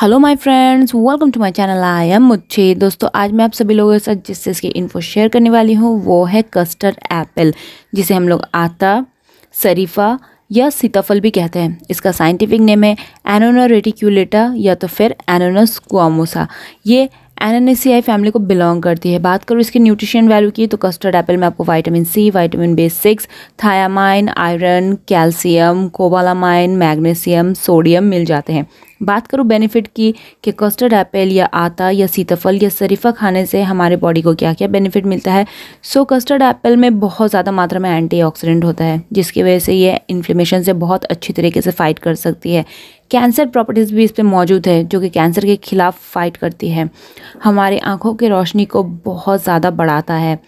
hello my friends welcome to my channel I am मुच्छे दोस्तों आज मैं आप सभी लोगों के साथ जिससे इसकी इन्फो शेयर करने वाली हूँ वो है कस्टर्ड एप्पल जिसे हम लोग आता शरीफा या सीताफल भी कहते हैं इसका साइंटिफिक नेम है एनोना रेटिक्यूलेटा या तो फिर एनोनस कुआमोसा ये एनानेसियाई फैमिली को बिलोंग करती है बात करूँ इसके न्यूट्रिशन वैल्यू की तो कस्टर्ड एप्पल में आपको vitamin C vitamin B six thiamine iron calcium cobalamin magnesium sodium मिल जाते हैं बात करूँ बेनिफिट की कि कस्टर्ड एप्पल या आता या सीताफल या शरीफा खाने से हमारे बॉडी को क्या क्या बेनिफिट मिलता है सो so, कस्टर्ड एप्पल में बहुत ज़्यादा मात्रा में एंटीऑक्सीडेंट होता है जिसकी वजह से ये इन्फ्लेमेशन से बहुत अच्छी तरीके से फ़ाइट कर सकती है कैंसर प्रॉपर्टीज़ भी इस पर मौजूद है जो कि कैंसर के ख़िलाफ़ फ़ाइट करती है हमारे आँखों की रोशनी को बहुत ज़्यादा बढ़ाता है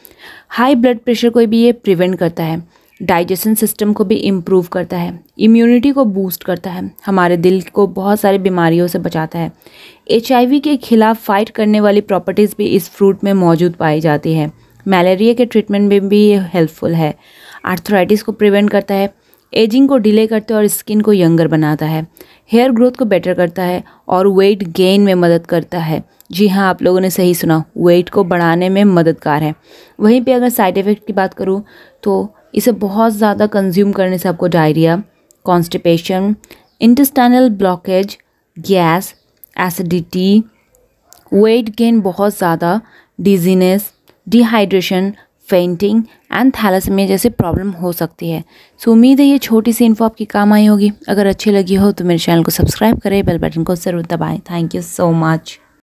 हाई ब्लड प्रेशर को भी ये प्रिवेंट करता है डाइजेशन सिस्टम को भी इम्प्रूव करता है इम्यूनिटी को बूस्ट करता है हमारे दिल को बहुत सारी बीमारियों से बचाता है एच के खिलाफ फाइट करने वाली प्रॉपर्टीज़ भी इस फ्रूट में मौजूद पाई जाती है मलेरिया के ट्रीटमेंट में भी ये हेल्पफुल है आर्थराइटिस को प्रिवेंट करता है एजिंग को डिले करता है और स्किन को यंगर बनाता है हेयर ग्रोथ को बेटर करता है और वेट गेन में मदद करता है जी हाँ आप लोगों ने सही सुना वेट को बढ़ाने में मददगार है वहीं पे अगर साइड इफ़ेक्ट की बात करूँ तो इसे बहुत ज़्यादा कंज्यूम करने से आपको diarrhoea constipation intestinal blockage gas acidity weight gain बहुत ज़्यादा dizziness dehydration fainting and thalassemia जैसे प्रॉब्लम हो सकती है सो उम्मीद है ये छोटी सी इन्फो आपकी काम आई होगी अगर अच्छी लगी हो तो मेरे चैनल को सब्सक्राइब करें बेल बटन को ज़रूर दबाएं थैंक यू सो मच